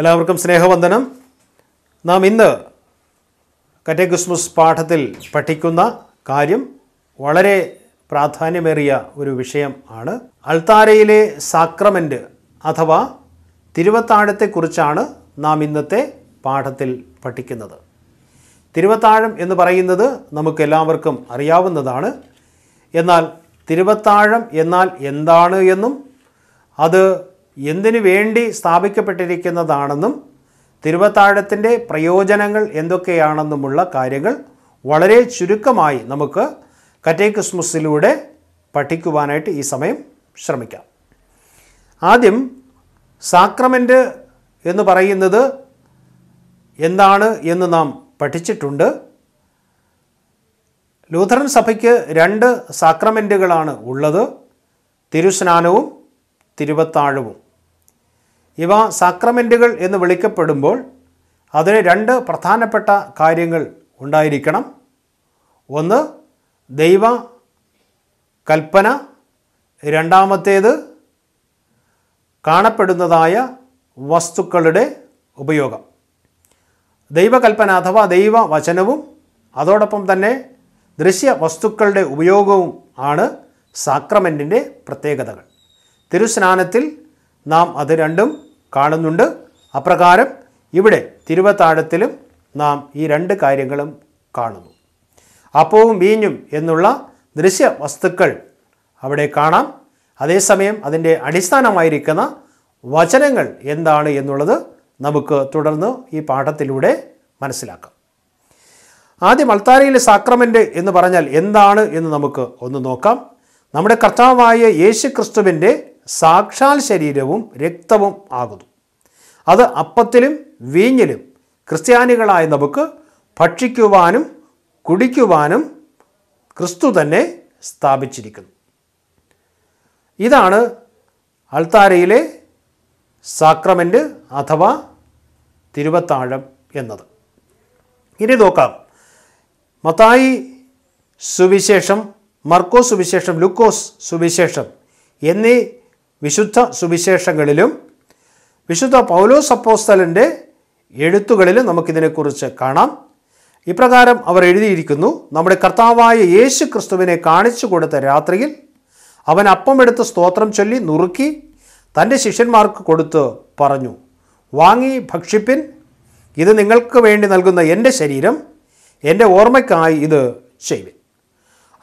എല്ലാവർക്കും സ്നേഹവന്ദനം നാം ഇന്ന് കറ്റഗിസ്മസ് പാഠത്തിൽ പഠിക്കുന്ന കാര്യം വളരെ പ്രാധാന്യമേറിയ ഒരു വിഷയം ആണ് അൾത്താരയിലെ സാക്രമെൻറ്റ് അഥവാ തിരുവത്താഴത്തെക്കുറിച്ചാണ് നാം ഇന്നത്തെ പാഠത്തിൽ പഠിക്കുന്നത് തിരുവത്താഴം എന്ന് പറയുന്നത് നമുക്കെല്ലാവർക്കും അറിയാവുന്നതാണ് എന്നാൽ തിരുവത്താഴം എന്നാൽ എന്താണ് എന്നും അത് എന്തിനു വേണ്ടി സ്ഥാപിക്കപ്പെട്ടിരിക്കുന്നതാണെന്നും തിരുവത്താഴത്തിൻ്റെ പ്രയോജനങ്ങൾ എന്തൊക്കെയാണെന്നുമുള്ള കാര്യങ്ങൾ വളരെ ചുരുക്കമായി നമുക്ക് കറ്റേക്കിസ്മസിലൂടെ പഠിക്കുവാനായിട്ട് ഈ സമയം ശ്രമിക്കാം ആദ്യം സാക്രമെൻ്റ് എന്ന് പറയുന്നത് എന്താണ് എന്ന് നാം പഠിച്ചിട്ടുണ്ട് ലൂഥറൻ സഭയ്ക്ക് രണ്ട് സാക്രമെൻറ്റുകളാണ് ഉള്ളത് തിരുസ്നാനവും തിരുവത്താഴവും ഇവ സാക്രമെൻറ്റുകൾ എന്ന് വിളിക്കപ്പെടുമ്പോൾ അതിന് രണ്ട് പ്രധാനപ്പെട്ട കാര്യങ്ങൾ ഉണ്ടായിരിക്കണം ഒന്ന് ദൈവ കൽപ്പന രണ്ടാമത്തേത് കാണപ്പെടുന്നതായ വസ്തുക്കളുടെ ഉപയോഗം ദൈവകൽപ്പന അഥവാ ദൈവ വചനവും അതോടൊപ്പം തന്നെ ദൃശ്യ വസ്തുക്കളുടെ ഉപയോഗവും ആണ് സാക്രമെൻറ്റിൻ്റെ പ്രത്യേകതകൾ തിരുസ്നാനത്തിൽ നാം അത് രണ്ടും കാണുന്നുണ്ട് അപ്രകാരം ഇവിടെ തിരുവത്താഴത്തിലും നാം ഈ രണ്ട് കാര്യങ്ങളും കാണുന്നു അപ്പവും വീഞ്ഞും എന്നുള്ള ദൃശ്യ വസ്തുക്കൾ അവിടെ കാണാം അതേസമയം അതിൻ്റെ അടിസ്ഥാനമായിരിക്കുന്ന വചനങ്ങൾ എന്താണ് എന്നുള്ളത് നമുക്ക് തുടർന്ന് ഈ പാഠത്തിലൂടെ മനസ്സിലാക്കാം ആദ്യം അൾത്താരയിലെ സാക്രമെൻ്റ് എന്ന് പറഞ്ഞാൽ എന്താണ് എന്ന് നമുക്ക് ഒന്ന് നോക്കാം നമ്മുടെ കർത്താവായ യേശു ക്രിസ്തുവിൻ്റെ സാക്ഷാൽ ശരീരവും രക്തവും ആകുന്നു അത് അപ്പത്തിലും വീഞ്ഞിലും ക്രിസ്ത്യാനികളായ നമുക്ക് ഭക്ഷിക്കുവാനും കുടിക്കുവാനും ക്രിസ്തു തന്നെ സ്ഥാപിച്ചിരിക്കുന്നു ഇതാണ് അൾത്താരയിലെ സാക്രമെൻ്റ് അഥവാ തിരുവത്താഴം എന്നത് ഇനി നോക്കാം മത്തായി സുവിശേഷം മർക്കോസ് സുവിശേഷം ലുക്കോസ് സുവിശേഷം എന്നീ വിശുദ്ധ സുവിശേഷങ്ങളിലും വിശുദ്ധ പൗലോസ് അപ്പോസ്തലൻ്റെ എഴുത്തുകളിലും നമുക്കിതിനെക്കുറിച്ച് കാണാം ഇപ്രകാരം അവർ എഴുതിയിരിക്കുന്നു നമ്മുടെ കർത്താവായ യേശു ക്രിസ്തുവിനെ കാണിച്ചു കൊടുത്ത രാത്രിയിൽ അവൻ അപ്പമെടുത്ത് സ്തോത്രം ചൊല്ലി നുറുക്കി തൻ്റെ ശിഷ്യന്മാർക്ക് കൊടുത്ത് പറഞ്ഞു വാങ്ങി ഭക്ഷിപ്പിൻ ഇത് നിങ്ങൾക്ക് വേണ്ടി നൽകുന്ന എൻ്റെ ശരീരം എൻ്റെ ഓർമ്മയ്ക്കായി ഇത് ചെയ്യും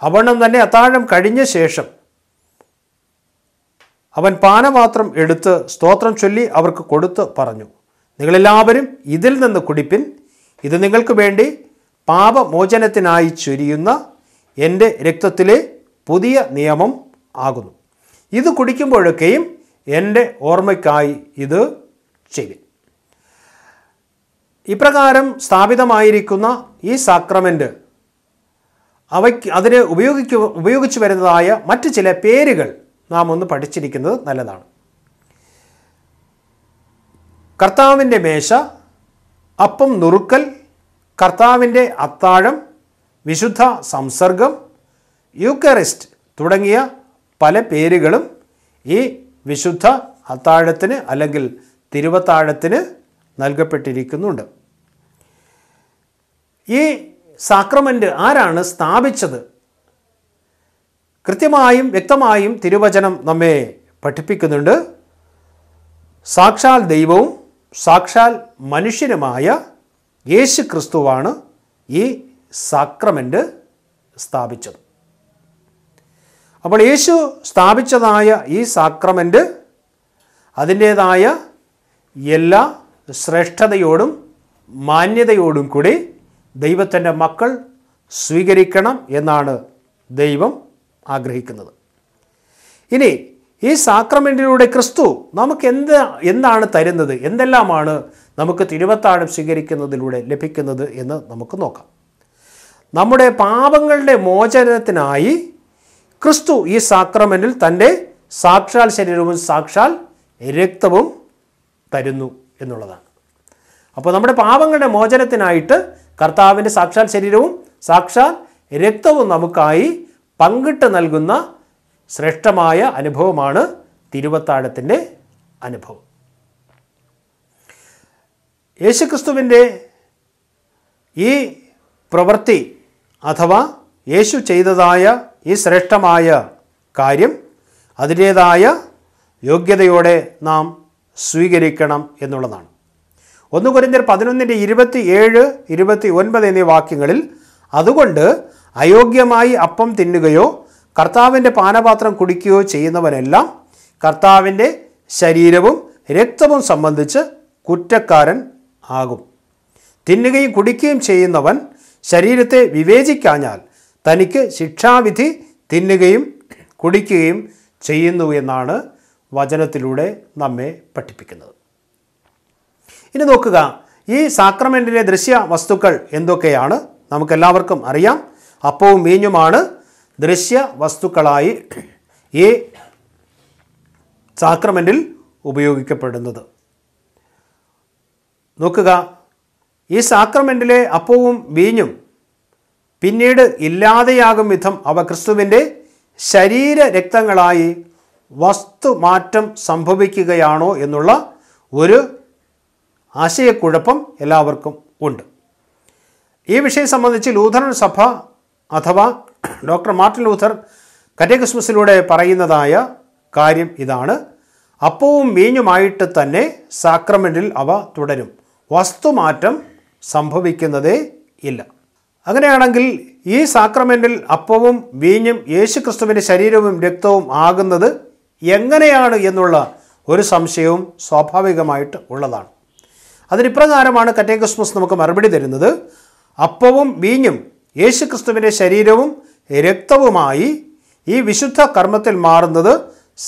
അവണ്ണം തന്നെ അത്താഴം കഴിഞ്ഞ ശേഷം അവൻ പാനപാത്രം എടുത്ത് സ്തോത്രം ചൊല്ലി അവർക്ക് കൊടുത്ത് പറഞ്ഞു നിങ്ങളെല്ലാവരും ഇതിൽ നിന്ന് കുടിപ്പിൻ ഇത് നിങ്ങൾക്ക് വേണ്ടി പാപമോചനത്തിനായി ചൊരിയുന്ന എൻ്റെ രക്തത്തിലെ പുതിയ നിയമം ആകുന്നു ഇത് കുടിക്കുമ്പോഴൊക്കെയും എൻ്റെ ഓർമ്മയ്ക്കായി ഇത് ചെയ്യും ഇപ്രകാരം സ്ഥാപിതമായിരിക്കുന്ന ഈ സാക്രമെൻ്റ് അവയ്ക്ക് അതിന് ഉപയോഗിക്കു ഉപയോഗിച്ചു വരുന്നതായ മറ്റ് ചില പേരുകൾ നാം ഒന്ന് പഠിച്ചിരിക്കുന്നത് നല്ലതാണ് കർത്താവിൻ്റെ മേശ അപ്പം നുറുക്കൽ കർത്താവിൻ്റെ അത്താഴം വിശുദ്ധ സംസർഗം യൂക്കറിസ്റ്റ് തുടങ്ങിയ പല പേരുകളും ഈ വിശുദ്ധ അത്താഴത്തിന് അല്ലെങ്കിൽ തിരുവത്താഴത്തിന് നൽകപ്പെട്ടിരിക്കുന്നുണ്ട് ഈ സാക്രമെൻ്റ് ആരാണ് സ്ഥാപിച്ചത് കൃത്യമായും വ്യക്തമായും തിരുവചനം നമ്മെ പഠിപ്പിക്കുന്നുണ്ട് സാക്ഷാൽ ദൈവവും സാക്ഷാൽ മനുഷ്യനുമായ യേശു ക്രിസ്തുവാണ് ഈ സാക്രമെൻ്റ് സ്ഥാപിച്ചത് അപ്പോൾ യേശു സ്ഥാപിച്ചതായ ഈ സാക്രമെൻ്റ് അതിൻ്റേതായ എല്ലാ ശ്രേഷ്ഠതയോടും മാന്യതയോടും കൂടി ദൈവത്തിൻ്റെ മക്കൾ സ്വീകരിക്കണം എന്നാണ് ദൈവം ആഗ്രഹിക്കുന്നത് ഇനി ഈ സാക്രമെൻറ്റിലൂടെ ക്രിസ്തു നമുക്ക് എന്ത് എന്താണ് തരുന്നത് എന്തെല്ലാമാണ് നമുക്ക് തിരുവത്താഴം സ്വീകരിക്കുന്നതിലൂടെ ലഭിക്കുന്നത് എന്ന് നമുക്ക് നോക്കാം നമ്മുടെ പാപങ്ങളുടെ മോചനത്തിനായി ക്രിസ്തു ഈ സാക്രമെൻറ്റിൽ തൻ്റെ സാക്ഷാൽ ശരീരവും സാക്ഷാൽ രക്തവും തരുന്നു എന്നുള്ളതാണ് അപ്പോൾ നമ്മുടെ പാപങ്ങളുടെ മോചനത്തിനായിട്ട് കർത്താവിൻ്റെ സാക്ഷാൽ ശരീരവും സാക്ഷാൽ രക്തവും നമുക്കായി പങ്കിട്ട് നൽകുന്ന ശ്രേഷ്ഠമായ അനുഭവമാണ് തിരുവത്താഴത്തിൻ്റെ അനുഭവം യേശുക്രിസ്തുവിൻ്റെ ഈ പ്രവൃത്തി അഥവാ യേശു ചെയ്തതായ ഈ ശ്രേഷ്ഠമായ കാര്യം അതിൻ്റേതായ യോഗ്യതയോടെ നാം സ്വീകരിക്കണം എന്നുള്ളതാണ് ഒന്ന് കുറിഞ്ഞർ പതിനൊന്നിൻ്റെ ഇരുപത്തി ഏഴ് ഇരുപത്തി ഒൻപത് എന്നീ വാക്യങ്ങളിൽ അതുകൊണ്ട് അയോഗ്യമായി അപ്പം തിന്നുകയോ കർത്താവിൻ്റെ പാനപാത്രം കുടിക്കുകയോ ചെയ്യുന്നവനെല്ലാം കർത്താവിൻ്റെ ശരീരവും രക്തവും സംബന്ധിച്ച് കുറ്റക്കാരൻ ആകും തിന്നുകയും കുടിക്കുകയും ചെയ്യുന്നവൻ ശരീരത്തെ വിവേചിക്കാഞ്ഞാൽ തനിക്ക് ശിക്ഷാവിധി തിന്നുകയും കുടിക്കുകയും ചെയ്യുന്നു എന്നാണ് വചനത്തിലൂടെ നമ്മെ പഠിപ്പിക്കുന്നത് ഇനി നോക്കുക ഈ സാക്രമെൻറ്റിലെ ദൃശ്യ വസ്തുക്കൾ എന്തൊക്കെയാണ് നമുക്കെല്ലാവർക്കും അറിയാം അപ്പവും മീഞ്ഞുമാണ് ദൃശ്യ വസ്തുക്കളായി ഈ സാക്രമെൻറ്റിൽ ഉപയോഗിക്കപ്പെടുന്നത് നോക്കുക ഈ സാക്രമെൻറ്റിലെ അപ്പവും മീഞ്ഞും പിന്നീട് ഇല്ലാതെയാകും വിധം അവ ക്രിസ്തുവിൻ്റെ ശരീര രക്തങ്ങളായി വസ്തുമാറ്റം സംഭവിക്കുകയാണോ എന്നുള്ള ഒരു ആശയക്കുഴപ്പം എല്ലാവർക്കും ഉണ്ട് ഈ വിഷയം സംബന്ധിച്ച് ലൂഥറൻ സഭ അഥവാ ഡോക്ടർ മാർട്ടിൻ ലൂഥർ കറ്റേക്രിസ്മസിലൂടെ പറയുന്നതായ കാര്യം ഇതാണ് അപ്പവും മീഞ്ഞുമായിട്ട് തന്നെ സാക്രമെൻറ്റിൽ അവ തുടരും വസ്തുമാറ്റം സംഭവിക്കുന്നതേ ഇല്ല അങ്ങനെയാണെങ്കിൽ ഈ സാക്രമെൻറ്റിൽ അപ്പവും വീഞ്ഞും ക്രിസ്തുവിൻ്റെ ശരീരവും രക്തവും ആകുന്നത് എങ്ങനെയാണ് എന്നുള്ള ഒരു സംശയവും സ്വാഭാവികമായിട്ട് ഉള്ളതാണ് അതിനിപ്രകാരമാണ് കറ്റേക്രിസ്മസ് നമുക്ക് മറുപടി തരുന്നത് അപ്പവും വീഞ്ഞും യേശുക്രിസ്തുവിൻ്റെ ശരീരവും രക്തവുമായി ഈ വിശുദ്ധ കർമ്മത്തിൽ മാറുന്നത്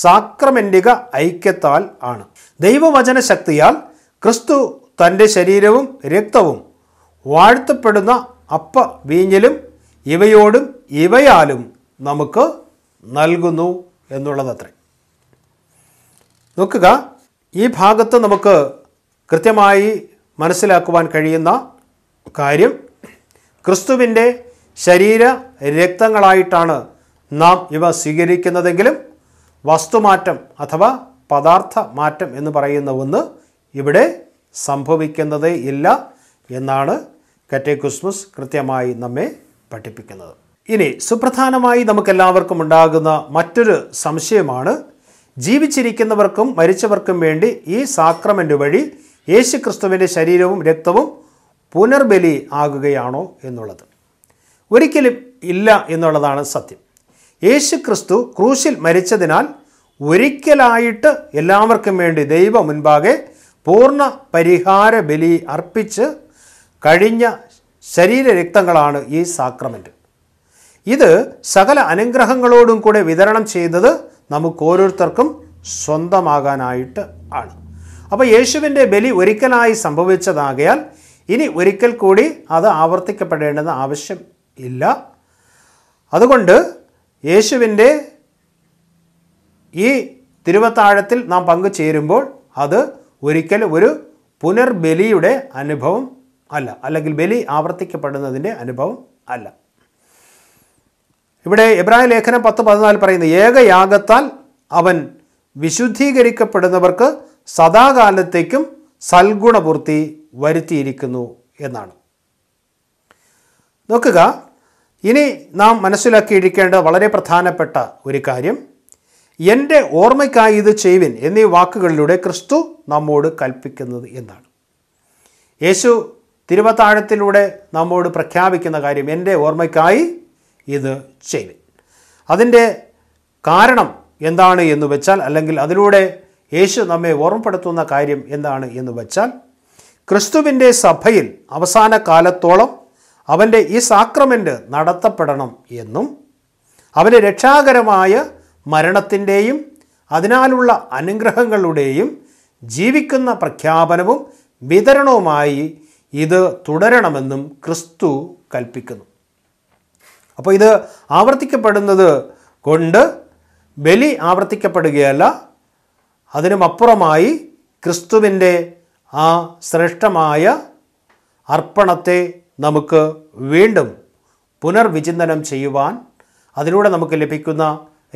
സാക്രമെൻ്റിക ഐക്യത്താൽ ആണ് ദൈവവചന ശക്തിയാൽ ക്രിസ്തു തൻ്റെ ശരീരവും രക്തവും വാഴ്ത്തപ്പെടുന്ന അപ്പ വീഞ്ഞിലും ഇവയോടും ഇവയാലും നമുക്ക് നൽകുന്നു എന്നുള്ളതത്രേ നോക്കുക ഈ ഭാഗത്ത് നമുക്ക് കൃത്യമായി മനസ്സിലാക്കുവാൻ കഴിയുന്ന കാര്യം ക്രിസ്തുവിൻ്റെ ശരീര രക്തങ്ങളായിട്ടാണ് നാം ഇവ സ്വീകരിക്കുന്നതെങ്കിലും വസ്തുമാറ്റം അഥവാ പദാർത്ഥ മാറ്റം എന്ന് പറയുന്ന ഒന്ന് ഇവിടെ സംഭവിക്കുന്നതേ ഇല്ല എന്നാണ് കറ്റേക്കുസ്മസ് കൃത്യമായി നമ്മെ പഠിപ്പിക്കുന്നത് ഇനി സുപ്രധാനമായി നമുക്കെല്ലാവർക്കും ഉണ്ടാകുന്ന മറ്റൊരു സംശയമാണ് ജീവിച്ചിരിക്കുന്നവർക്കും മരിച്ചവർക്കും വേണ്ടി ഈ സാക്രമെൻ്റ് വഴി യേശുക്രിസ്തുവിൻ്റെ ശരീരവും രക്തവും പുനർബലി ആകുകയാണോ എന്നുള്ളത് ഒരിക്കലും ഇല്ല എന്നുള്ളതാണ് സത്യം യേശു ക്രിസ്തു ക്രൂശിൽ മരിച്ചതിനാൽ ഒരിക്കലായിട്ട് എല്ലാവർക്കും വേണ്ടി ദൈവം മുൻപാകെ പൂർണ്ണ പരിഹാര ബലി അർപ്പിച്ച് കഴിഞ്ഞ ശരീരരക്തങ്ങളാണ് ഈ സാക്രമെൻറ്റ് ഇത് സകല അനുഗ്രഹങ്ങളോടും കൂടെ വിതരണം ചെയ്തത് നമുക്ക് ഓരോരുത്തർക്കും സ്വന്തമാകാനായിട്ട് ആണ് അപ്പോൾ യേശുവിൻ്റെ ബലി ഒരിക്കലായി സംഭവിച്ചതാകയാൽ ഇനി ഒരിക്കൽ കൂടി അത് ആവർത്തിക്കപ്പെടേണ്ടെന്ന ആവശ്യം ഇല്ല അതുകൊണ്ട് യേശുവിൻ്റെ ഈ തിരുവത്താഴത്തിൽ നാം പങ്കുചേരുമ്പോൾ അത് ഒരിക്കൽ ഒരു പുനർബലിയുടെ അനുഭവം അല്ല അല്ലെങ്കിൽ ബലി ആവർത്തിക്കപ്പെടുന്നതിൻ്റെ അനുഭവം അല്ല ഇവിടെ എബ്രാഹിം ലേഖനം പത്ത് പതിനാല് പറയുന്ന ഏകയാഗത്താൽ അവൻ വിശുദ്ധീകരിക്കപ്പെടുന്നവർക്ക് സദാകാലത്തേക്കും സൽഗുണപൂർത്തി വരുത്തിയിരിക്കുന്നു എന്നാണ് നോക്കുക ഇനി നാം മനസ്സിലാക്കിയിരിക്കേണ്ട വളരെ പ്രധാനപ്പെട്ട ഒരു കാര്യം എൻ്റെ ഓർമ്മയ്ക്കായി ഇത് ചെയ്വിൻ എന്നീ വാക്കുകളിലൂടെ ക്രിസ്തു നമ്മോട് കൽപ്പിക്കുന്നത് എന്നാണ് യേശു തിരുവത്താഴത്തിലൂടെ നമ്മോട് പ്രഖ്യാപിക്കുന്ന കാര്യം എൻ്റെ ഓർമ്മയ്ക്കായി ഇത് ചെയ്വിൻ അതിൻ്റെ കാരണം എന്താണ് എന്ന് വെച്ചാൽ അല്ലെങ്കിൽ അതിലൂടെ യേശു നമ്മെ ഓർമ്മപ്പെടുത്തുന്ന കാര്യം എന്താണ് എന്ന് വച്ചാൽ ക്രിസ്തുവിൻ്റെ സഭയിൽ അവസാന കാലത്തോളം അവൻ്റെ ഈ സാക്രമെൻ്റ് നടത്തപ്പെടണം എന്നും അവൻ്റെ രക്ഷാകരമായ മരണത്തിൻ്റെയും അതിനാലുള്ള അനുഗ്രഹങ്ങളുടെയും ജീവിക്കുന്ന പ്രഖ്യാപനവും വിതരണവുമായി ഇത് തുടരണമെന്നും ക്രിസ്തു കൽപ്പിക്കുന്നു അപ്പോൾ ഇത് ആവർത്തിക്കപ്പെടുന്നത് കൊണ്ട് ബലി ആവർത്തിക്കപ്പെടുകയല്ല അതിനുമപ്പുറമായി ക്രിസ്തുവിൻ്റെ ആ ശ്രേഷ്ഠമായ അർപ്പണത്തെ നമുക്ക് വീണ്ടും പുനർവിചിന്തനം ചെയ്യുവാൻ അതിലൂടെ നമുക്ക് ലഭിക്കുന്ന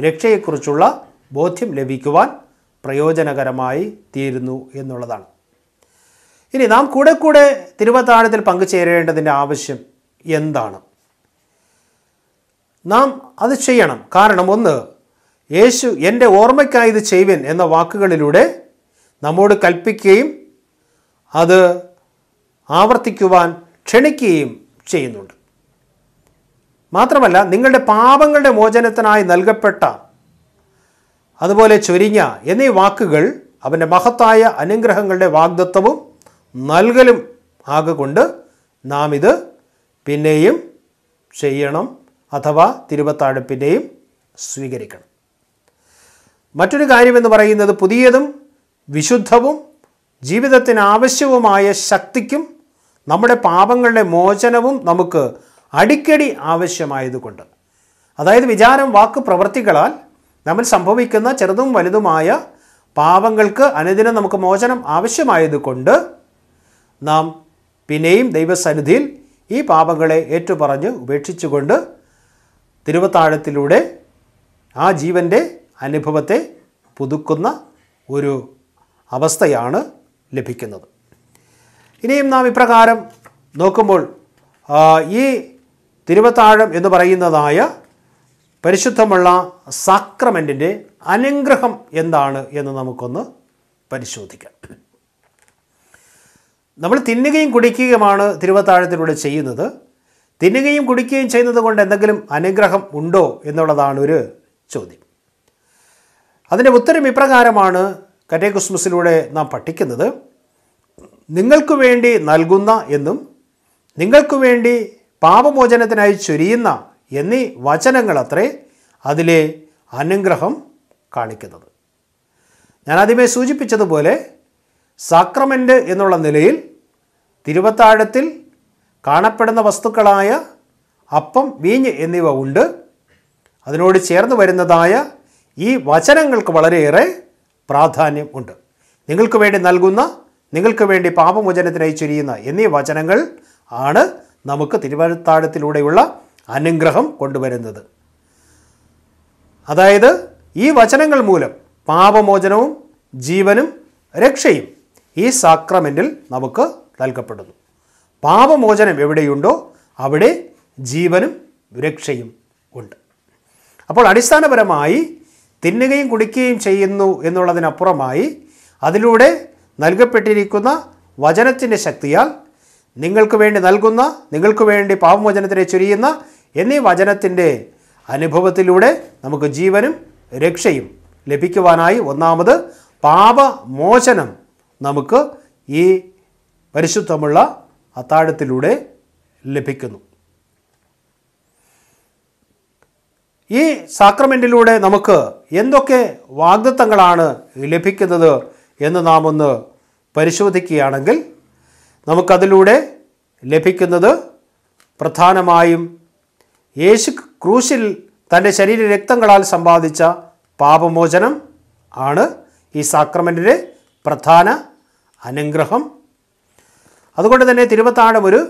രക്ഷയെക്കുറിച്ചുള്ള ബോധ്യം ലഭിക്കുവാൻ പ്രയോജനകരമായി തീരുന്നു എന്നുള്ളതാണ് ഇനി നാം കൂടെ കൂടെ തിരുവത്താഴത്തിൽ പങ്കുചേരേണ്ടതിൻ്റെ ആവശ്യം എന്താണ് നാം അത് ചെയ്യണം കാരണം ഒന്ന് യേശു എൻ്റെ ഓർമ്മയ്ക്കായി ഇത് ചെയ്യുവൻ എന്ന വാക്കുകളിലൂടെ നമ്മോട് കൽപ്പിക്കുകയും അത് ആവർത്തിക്കുവാൻ ക്ഷണിക്കുകയും ചെയ്യുന്നുണ്ട് മാത്രമല്ല നിങ്ങളുടെ പാപങ്ങളുടെ മോചനത്തിനായി നൽകപ്പെട്ട അതുപോലെ ചൊരിഞ്ഞ എന്നീ വാക്കുകൾ അവൻ്റെ മഹത്തായ അനുഗ്രഹങ്ങളുടെ വാഗ്ദത്വവും നൽകലും ആകുകൊണ്ട് നാം ഇത് പിന്നെയും ചെയ്യണം അഥവാ തിരുവത്താഴപ്പിൻ്റെയും സ്വീകരിക്കണം മറ്റൊരു കാര്യമെന്ന് പറയുന്നത് പുതിയതും വിശുദ്ധവും ജീവിതത്തിന് ആവശ്യവുമായ ശക്തിക്കും നമ്മുടെ പാപങ്ങളുടെ മോചനവും നമുക്ക് അടിക്കടി ആവശ്യമായതുകൊണ്ട് അതായത് വിചാരം വാക്ക് പ്രവർത്തികളാൽ നമ്മൾ സംഭവിക്കുന്ന ചെറുതും വലുതുമായ പാപങ്ങൾക്ക് അനുദിനം നമുക്ക് മോചനം ആവശ്യമായതുകൊണ്ട് നാം പിന്നെയും ദൈവസന്നിധിയിൽ ഈ പാപങ്ങളെ ഏറ്റുപറഞ്ഞ് ഉപേക്ഷിച്ചുകൊണ്ട് തിരുവത്താഴത്തിലൂടെ ആ ജീവൻ്റെ അനുഭവത്തെ പുതുക്കുന്ന ഒരു അവസ്ഥയാണ് ലഭിക്കുന്നത് ഇനിയും നാം ഇപ്രകാരം നോക്കുമ്പോൾ ഈ തിരുവത്താഴം എന്ന് പറയുന്നതായ പരിശുദ്ധമുള്ള സാക്രമെൻറ്റിൻ്റെ അനുഗ്രഹം എന്താണ് എന്ന് നമുക്കൊന്ന് പരിശോധിക്കാം നമ്മൾ തിന്നുകയും കുടിക്കുകയുമാണ് തിരുവത്താഴത്തിലൂടെ ചെയ്യുന്നത് തിന്നുകയും കുടിക്കുകയും ചെയ്യുന്നത് കൊണ്ട് എന്തെങ്കിലും അനുഗ്രഹം ഉണ്ടോ എന്നുള്ളതാണ് ഒരു ചോദ്യം അതിൻ്റെ ഉത്തരം ഇപ്രകാരമാണ് ക്രിസ്മസിലൂടെ നാം പഠിക്കുന്നത് നിങ്ങൾക്ക് വേണ്ടി നൽകുന്ന എന്നും നിങ്ങൾക്ക് വേണ്ടി പാപമോചനത്തിനായി ചൊരിയുന്ന എന്നീ വചനങ്ങളത്രേ അതിലെ അനുഗ്രഹം കാണിക്കുന്നത് ഞാൻ ആദ്യമേ സൂചിപ്പിച്ചതുപോലെ സാക്രമെൻ്റ് എന്നുള്ള നിലയിൽ തിരുവത്താഴത്തിൽ കാണപ്പെടുന്ന വസ്തുക്കളായ അപ്പം വീഞ്ഞ് എന്നിവ ഉണ്ട് അതിനോട് ചേർന്ന് വരുന്നതായ ഈ വചനങ്ങൾക്ക് വളരെയേറെ പ്രാധാന്യം ഉണ്ട് നിങ്ങൾക്ക് വേണ്ടി നൽകുന്ന നിങ്ങൾക്ക് വേണ്ടി പാപമോചനത്തിനായി ചൊരിയുന്ന എന്നീ വചനങ്ങൾ ആണ് നമുക്ക് തിരുവഴുത്താഴത്തിലൂടെയുള്ള അനുഗ്രഹം കൊണ്ടുവരുന്നത് അതായത് ഈ വചനങ്ങൾ മൂലം പാപമോചനവും ജീവനും രക്ഷയും ഈ സാക്രമെൻറ്റിൽ നമുക്ക് നൽകപ്പെടുന്നു പാപമോചനം എവിടെയുണ്ടോ അവിടെ ജീവനും രക്ഷയും ഉണ്ട് അപ്പോൾ അടിസ്ഥാനപരമായി തിന്നുകയും കുടിക്കുകയും ചെയ്യുന്നു എന്നുള്ളതിനപ്പുറമായി അതിലൂടെ നൽകപ്പെട്ടിരിക്കുന്ന വചനത്തിൻ്റെ ശക്തിയാൽ നിങ്ങൾക്ക് വേണ്ടി നൽകുന്ന നിങ്ങൾക്ക് വേണ്ടി പാപമോചനത്തിനെ ചൊരിയുന്ന എന്നീ വചനത്തിൻ്റെ അനുഭവത്തിലൂടെ നമുക്ക് ജീവനും രക്ഷയും ലഭിക്കുവാനായി ഒന്നാമത് പാപമോചനം നമുക്ക് ഈ പരിശുദ്ധമുള്ള അത്താഴത്തിലൂടെ ലഭിക്കുന്നു ഈ സാക്രമെൻറ്റിലൂടെ നമുക്ക് എന്തൊക്കെ വാഗ്ദത്തങ്ങളാണ് ലഭിക്കുന്നത് എന്ന് നാം ഒന്ന് പരിശോധിക്കുകയാണെങ്കിൽ നമുക്കതിലൂടെ ലഭിക്കുന്നത് പ്രധാനമായും യേശു ക്രൂശിൽ തൻ്റെ ശരീര രക്തങ്ങളാൽ സമ്പാദിച്ച പാപമോചനം ആണ് ഈ സാക്രമെൻറ്റിൻ്റെ പ്രധാന അനുഗ്രഹം അതുകൊണ്ട് തന്നെ തിരുവത്താഴം ഒരു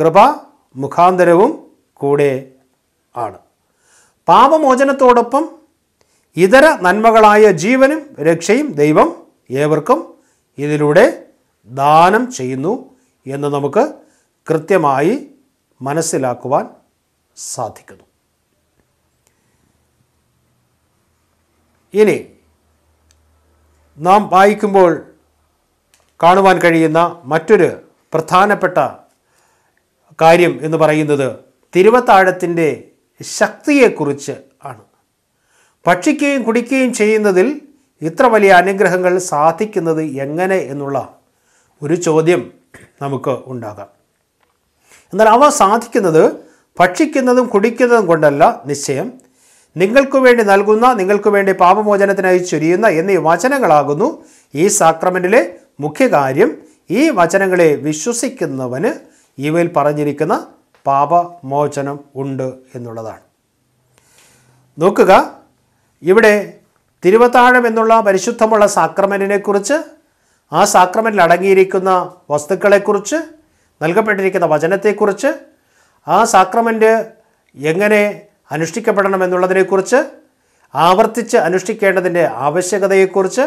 കൃപ മുഖാന്തരവും കൂടെ ആണ് പാപമോചനത്തോടൊപ്പം ഇതര നന്മകളായ ജീവനും രക്ഷയും ദൈവം ഏവർക്കും ഇതിലൂടെ ദാനം ചെയ്യുന്നു എന്ന് നമുക്ക് കൃത്യമായി മനസ്സിലാക്കുവാൻ സാധിക്കുന്നു ഇനി നാം വായിക്കുമ്പോൾ കാണുവാൻ കഴിയുന്ന മറ്റൊരു പ്രധാനപ്പെട്ട കാര്യം എന്ന് പറയുന്നത് തിരുവത്താഴത്തിൻ്റെ ശക്തിയെക്കുറിച്ച് ആണ് ഭക്ഷിക്കുകയും കുടിക്കുകയും ചെയ്യുന്നതിൽ ഇത്ര വലിയ അനുഗ്രഹങ്ങൾ സാധിക്കുന്നത് എങ്ങനെ എന്നുള്ള ഒരു ചോദ്യം നമുക്ക് ഉണ്ടാകാം എന്നാൽ അവ സാധിക്കുന്നത് ഭക്ഷിക്കുന്നതും കുടിക്കുന്നതും കൊണ്ടല്ല നിശ്ചയം നിങ്ങൾക്കു വേണ്ടി നൽകുന്ന നിങ്ങൾക്കു വേണ്ടി പാപമോചനത്തിനായി ചൊരിയുന്ന എന്നീ വചനങ്ങളാകുന്നു ഈ സാക്രമെൻറ്റിലെ മുഖ്യകാര്യം ഈ വചനങ്ങളെ വിശ്വസിക്കുന്നവന് ഇവയിൽ പറഞ്ഞിരിക്കുന്ന പാപമോചനം ഉണ്ട് എന്നുള്ളതാണ് നോക്കുക ഇവിടെ തിരുവത്താഴം എന്നുള്ള പരിശുദ്ധമുള്ള സാക്രമനെക്കുറിച്ച് ആ സാക്രമനിൽ അടങ്ങിയിരിക്കുന്ന വസ്തുക്കളെക്കുറിച്ച് നൽകപ്പെട്ടിരിക്കുന്ന വചനത്തെക്കുറിച്ച് ആ സാക്രമൻ്റ് എങ്ങനെ അനുഷ്ഠിക്കപ്പെടണം എന്നുള്ളതിനെക്കുറിച്ച് ആവർത്തിച്ച് അനുഷ്ഠിക്കേണ്ടതിൻ്റെ ആവശ്യകതയെക്കുറിച്ച്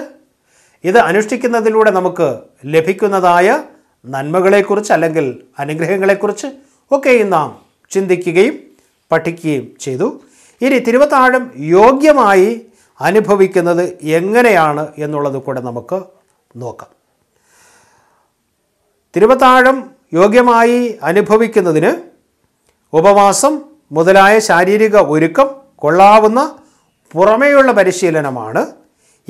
ഇത് അനുഷ്ഠിക്കുന്നതിലൂടെ നമുക്ക് ലഭിക്കുന്നതായ നന്മകളെക്കുറിച്ച് അല്ലെങ്കിൽ അനുഗ്രഹങ്ങളെക്കുറിച്ച് ഒക്കെയും നാം ചിന്തിക്കുകയും പഠിക്കുകയും ചെയ്തു ഇനി തിരുവത്താഴം യോഗ്യമായി അനുഭവിക്കുന്നത് എങ്ങനെയാണ് എന്നുള്ളത് കൂടെ നമുക്ക് നോക്കാം തിരുവത്താഴം യോഗ്യമായി അനുഭവിക്കുന്നതിന് ഉപവാസം മുതലായ ശാരീരിക ഒരുക്കം കൊള്ളാവുന്ന പുറമേയുള്ള പരിശീലനമാണ്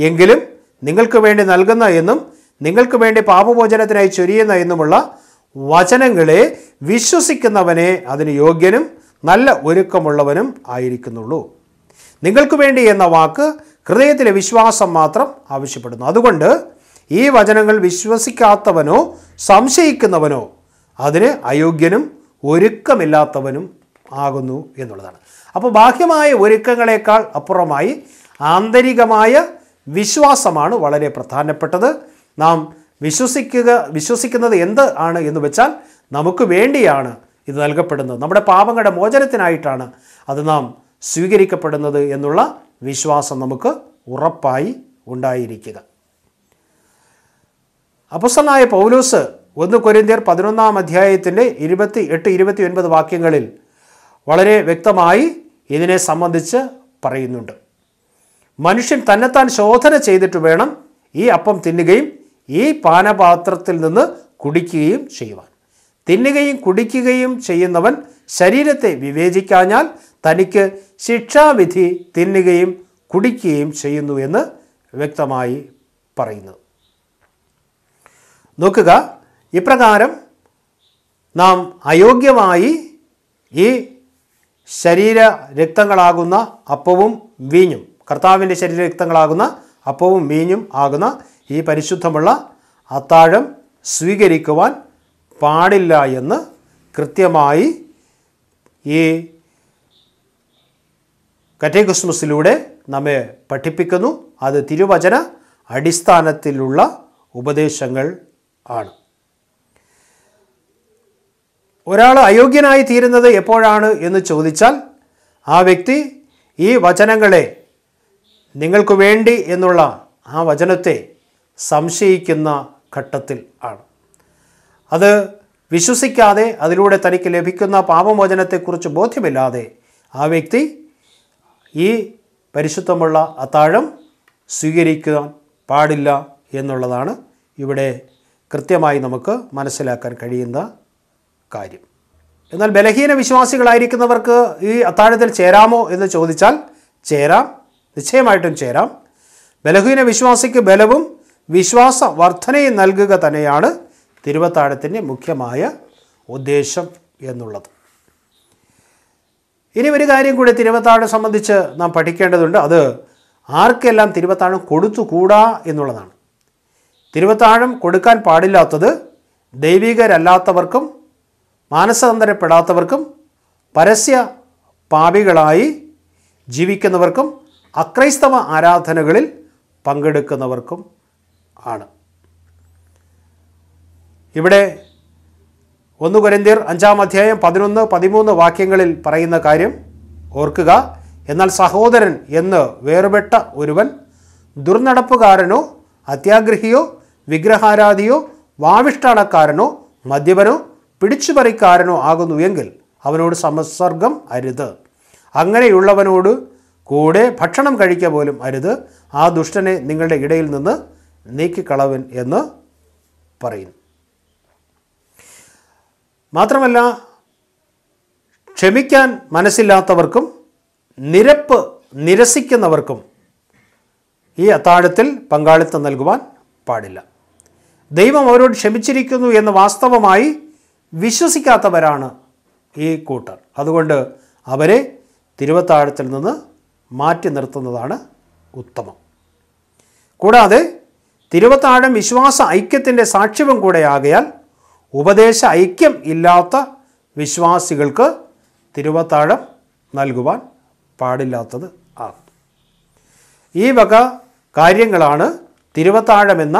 എങ്കിലും നിങ്ങൾക്ക് വേണ്ടി നൽകുന്ന എന്നും നിങ്ങൾക്ക് വേണ്ടി പാപമോചനത്തിനായി ചൊരിയുന്ന എന്നുമുള്ള വചനങ്ങളെ വിശ്വസിക്കുന്നവനെ അതിന് യോഗ്യനും നല്ല ഒരുക്കമുള്ളവനും ആയിരിക്കുന്നുള്ളൂ നിങ്ങൾക്ക് വേണ്ടി എന്ന വാക്ക് ഹൃദയത്തിലെ വിശ്വാസം മാത്രം ആവശ്യപ്പെടുന്നു അതുകൊണ്ട് ഈ വചനങ്ങൾ വിശ്വസിക്കാത്തവനോ സംശയിക്കുന്നവനോ അതിന് അയോഗ്യനും ഒരുക്കമില്ലാത്തവനും ആകുന്നു എന്നുള്ളതാണ് അപ്പോൾ ബാഹ്യമായ ഒരുക്കങ്ങളെക്കാൾ അപ്പുറമായി ആന്തരികമായ വിശ്വാസമാണ് വളരെ പ്രധാനപ്പെട്ടത് നാം വിശ്വസിക്കുക വിശ്വസിക്കുന്നത് എന്ത് ആണ് എന്ന് വെച്ചാൽ നമുക്ക് വേണ്ടിയാണ് ഇത് നൽകപ്പെടുന്നത് നമ്മുടെ പാപങ്ങളുടെ മോചനത്തിനായിട്ടാണ് അത് നാം സ്വീകരിക്കപ്പെടുന്നത് എന്നുള്ള വിശ്വാസം നമുക്ക് ഉറപ്പായി ഉണ്ടായിരിക്കുക അപസ്തനായ പൗലോസ് ഒന്ന് കൊരിന്തിയർ പതിനൊന്നാം അധ്യായത്തിൻ്റെ ഇരുപത്തി എട്ട് ഇരുപത്തി ഒൻപത് വാക്യങ്ങളിൽ വളരെ വ്യക്തമായി ഇതിനെ സംബന്ധിച്ച് പറയുന്നുണ്ട് മനുഷ്യൻ തന്നെത്താൻ ശോധന ചെയ്തിട്ട് വേണം ഈ അപ്പം തിന്നുകയും ഈ പാനപാത്രത്തിൽ നിന്ന് കുടിക്കുകയും ചെയ്യുവാൻ തിന്നുകയും കുടിക്കുകയും ചെയ്യുന്നവൻ ശരീരത്തെ വിവേചിക്കാഞ്ഞാൽ തനിക്ക് ശിക്ഷാവിധി തിന്നുകയും കുടിക്കുകയും ചെയ്യുന്നു എന്ന് വ്യക്തമായി പറയുന്നു നോക്കുക ഇപ്രകാരം നാം അയോഗ്യമായി ഈ ശരീര രക്തങ്ങളാകുന്ന അപ്പവും വീഞ്ഞും കർത്താവിൻ്റെ ശരീര രക്തങ്ങളാകുന്ന അപ്പവും വീഞ്ഞും ആകുന്ന ഈ പരിശുദ്ധമുള്ള അത്താഴം സ്വീകരിക്കുവാൻ പാടില്ല എന്ന് കൃത്യമായി ഈ കറ്റേക്രിസ്മസിലൂടെ നമ്മെ പഠിപ്പിക്കുന്നു അത് തിരുവചന അടിസ്ഥാനത്തിലുള്ള ഉപദേശങ്ങൾ ആണ് ഒരാൾ അയോഗ്യനായി തീരുന്നത് എപ്പോഴാണ് എന്ന് ചോദിച്ചാൽ ആ വ്യക്തി ഈ വചനങ്ങളെ നിങ്ങൾക്ക് വേണ്ടി എന്നുള്ള ആ വചനത്തെ സംശയിക്കുന്ന ഘട്ടത്തിൽ ആണ് അത് വിശ്വസിക്കാതെ അതിലൂടെ തനിക്ക് ലഭിക്കുന്ന പാപമോചനത്തെക്കുറിച്ച് ബോധ്യമില്ലാതെ ആ വ്യക്തി ഈ പരിശുദ്ധമുള്ള അത്താഴം സ്വീകരിക്കാൻ പാടില്ല എന്നുള്ളതാണ് ഇവിടെ കൃത്യമായി നമുക്ക് മനസ്സിലാക്കാൻ കഴിയുന്ന കാര്യം എന്നാൽ ബലഹീന വിശ്വാസികളായിരിക്കുന്നവർക്ക് ഈ അത്താഴത്തിൽ ചേരാമോ എന്ന് ചോദിച്ചാൽ ചേരാം നിശ്ചയമായിട്ടും ചേരാം ബലഹീന വിശ്വാസിക്ക് ബലവും വിശ്വാസ വർധനയും നൽകുക തന്നെയാണ് തിരുവത്താഴത്തിൻ്റെ മുഖ്യമായ ഉദ്ദേശം എന്നുള്ളത് ഇനി ഒരു കാര്യം കൂടി തിരുവത്താഴം സംബന്ധിച്ച് നാം പഠിക്കേണ്ടതുണ്ട് അത് ആർക്കെല്ലാം തിരുവത്താഴം കൊടുത്തുകൂടാ എന്നുള്ളതാണ് തിരുവത്താഴം കൊടുക്കാൻ പാടില്ലാത്തത് ദൈവികരല്ലാത്തവർക്കും മാനസതന്ത്രപ്പെടാത്തവർക്കും പരസ്യ പാപികളായി ജീവിക്കുന്നവർക്കും അക്രൈസ്തവ ആരാധനകളിൽ പങ്കെടുക്കുന്നവർക്കും ആണ് ഇവിടെ ഒന്ന് കുരന്തിയർ അഞ്ചാം അധ്യായം പതിനൊന്ന് പതിമൂന്ന് വാക്യങ്ങളിൽ പറയുന്ന കാര്യം ഓർക്കുക എന്നാൽ സഹോദരൻ എന്ന് വേർപെട്ട ഒരുവൻ ദുർനടപ്പുകാരനോ അത്യാഗ്രഹിയോ വിഗ്രഹാരാധിയോ വാവിഷ്ടാണക്കാരനോ മദ്യപനോ പിടിച്ചുപറിക്കാരനോ ആകുന്നു എങ്കിൽ അവനോട് സംസർഗം അരുത് അങ്ങനെയുള്ളവനോട് കൂടെ ഭക്ഷണം കഴിക്കുക പോലും അരുത് ആ ദുഷ്ടനെ നിങ്ങളുടെ ഇടയിൽ നിന്ന് നീക്കിക്കളവൻ എന്ന് പറയുന്നു മാത്രമല്ല ക്ഷമിക്കാൻ മനസ്സില്ലാത്തവർക്കും നിരപ്പ് നിരസിക്കുന്നവർക്കും ഈ അത്താഴത്തിൽ പങ്കാളിത്തം നൽകുവാൻ പാടില്ല ദൈവം അവരോട് ക്ഷമിച്ചിരിക്കുന്നു എന്ന് വാസ്തവമായി വിശ്വസിക്കാത്തവരാണ് ഈ കൂട്ടർ അതുകൊണ്ട് അവരെ തിരുവത്താഴത്തിൽ നിന്ന് മാറ്റി നിർത്തുന്നതാണ് ഉത്തമം കൂടാതെ തിരുവത്താഴം വിശ്വാസ ഐക്യത്തിൻ്റെ സാക്ഷ്യവും ആകയാൽ ഉപദേശ ഐക്യം ഇല്ലാത്ത വിശ്വാസികൾക്ക് തിരുവത്താഴം നൽകുവാൻ പാടില്ലാത്തത് ആണ് ഈ വക കാര്യങ്ങളാണ് തിരുവത്താഴമെന്ന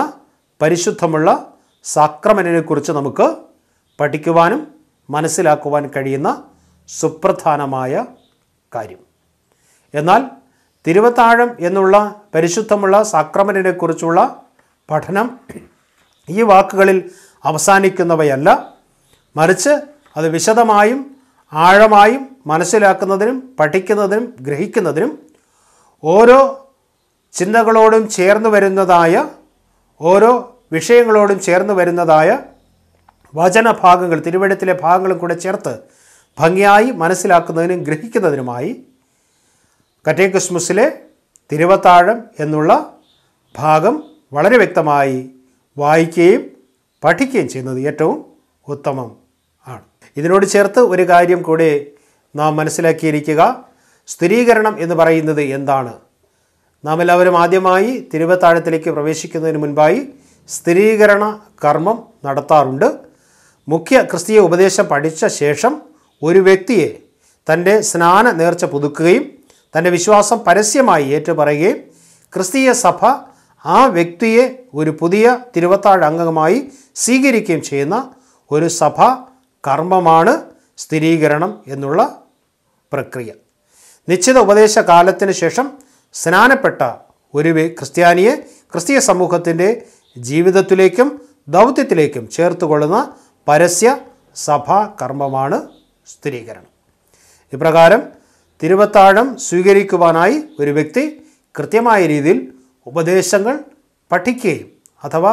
പരിശുദ്ധമുള്ള സാക്രമനെക്കുറിച്ച് നമുക്ക് പഠിക്കുവാനും മനസ്സിലാക്കുവാൻ കഴിയുന്ന സുപ്രധാനമായ കാര്യം എന്നാൽ തിരുവത്താഴം എന്നുള്ള പരിശുദ്ധമുള്ള സാക്രമനെക്കുറിച്ചുള്ള പഠനം ഈ വാക്കുകളിൽ അവസാനിക്കുന്നവയല്ല മറിച്ച് അത് വിശദമായും ആഴമായും മനസ്സിലാക്കുന്നതിനും പഠിക്കുന്നതിനും ഗ്രഹിക്കുന്നതിനും ഓരോ ചിന്തകളോടും ചേർന്ന് വരുന്നതായ ഓരോ വിഷയങ്ങളോടും ചേർന്ന് വരുന്നതായ വചനഭാഗങ്ങൾ തിരുവഴുത്തിലെ ഭാഗങ്ങളും കൂടെ ചേർത്ത് ഭംഗിയായി മനസ്സിലാക്കുന്നതിനും ഗ്രഹിക്കുന്നതിനുമായി കറ്റേക്കിസ്മസിലെ തിരുവത്താഴം എന്നുള്ള ഭാഗം വളരെ വ്യക്തമായി വായിക്കുകയും പഠിക്കുകയും ചെയ്യുന്നത് ഏറ്റവും ഉത്തമം ആണ് ഇതിനോട് ചേർത്ത് ഒരു കാര്യം കൂടി നാം മനസ്സിലാക്കിയിരിക്കുക സ്ഥിരീകരണം എന്ന് പറയുന്നത് എന്താണ് നാം എല്ലാവരും ആദ്യമായി തിരുവത്താഴത്തിലേക്ക് പ്രവേശിക്കുന്നതിന് മുൻപായി സ്ഥിരീകരണ കർമ്മം നടത്താറുണ്ട് മുഖ്യ ക്രിസ്തീയ ഉപദേശം പഠിച്ച ശേഷം ഒരു വ്യക്തിയെ തൻ്റെ സ്നാന നേർച്ച പുതുക്കുകയും തൻ്റെ വിശ്വാസം പരസ്യമായി ഏറ്റുപറയുകയും ക്രിസ്തീയ സഭ ആ വ്യക്തിയെ ഒരു പുതിയ തിരുവത്താഴ് അംഗമായി സ്വീകരിക്കുകയും ചെയ്യുന്ന ഒരു സഭ കർമ്മമാണ് സ്ഥിരീകരണം എന്നുള്ള പ്രക്രിയ നിശ്ചിത ഉപദേശ കാലത്തിന് ശേഷം സ്നാനപ്പെട്ട ഒരു ക്രിസ്ത്യാനിയെ ക്രിസ്തീയ സമൂഹത്തിൻ്റെ ജീവിതത്തിലേക്കും ദൗത്യത്തിലേക്കും ചേർത്തുകൊള്ളുന്ന പരസ്യ സഭാ കർമ്മമാണ് സ്ഥിരീകരണം ഇപ്രകാരം തിരുവത്താഴം സ്വീകരിക്കുവാനായി ഒരു വ്യക്തി കൃത്യമായ രീതിയിൽ ഉപദേശങ്ങൾ പഠിക്കുകയും അഥവാ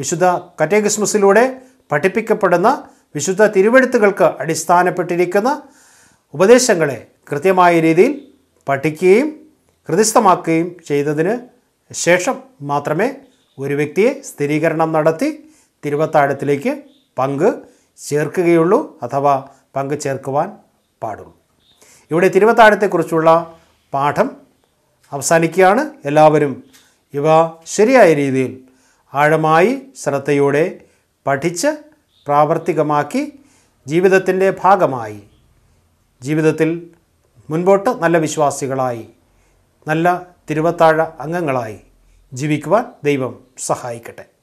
വിശുദ്ധ കറ്റേഗിസ്മസിലൂടെ പഠിപ്പിക്കപ്പെടുന്ന വിശുദ്ധ തിരുവെഴുത്തുകൾക്ക് അടിസ്ഥാനപ്പെട്ടിരിക്കുന്ന ഉപദേശങ്ങളെ കൃത്യമായ രീതിയിൽ പഠിക്കുകയും ഹൃദയസ്ഥമാക്കുകയും ചെയ്തതിന് ശേഷം മാത്രമേ ഒരു വ്യക്തിയെ സ്ഥിരീകരണം നടത്തി തിരുവത്താഴത്തിലേക്ക് പങ്ക് ചേർക്കുകയുള്ളൂ അഥവാ പങ്ക് ചേർക്കുവാൻ പാടുള്ളൂ ഇവിടെ തിരുവത്താഴത്തെക്കുറിച്ചുള്ള പാഠം അവസാനിക്കുകയാണ് എല്ലാവരും ഇവ ശരിയായ രീതിയിൽ ആഴമായി ശ്രദ്ധയോടെ പഠിച്ച് പ്രാവർത്തികമാക്കി ജീവിതത്തിൻ്റെ ഭാഗമായി ജീവിതത്തിൽ മുൻപോട്ട് നല്ല വിശ്വാസികളായി നല്ല തിരുവത്താഴ അംഗങ്ങളായി ജീവിക്കുവാൻ ദൈവം സഹായിക്കട്ടെ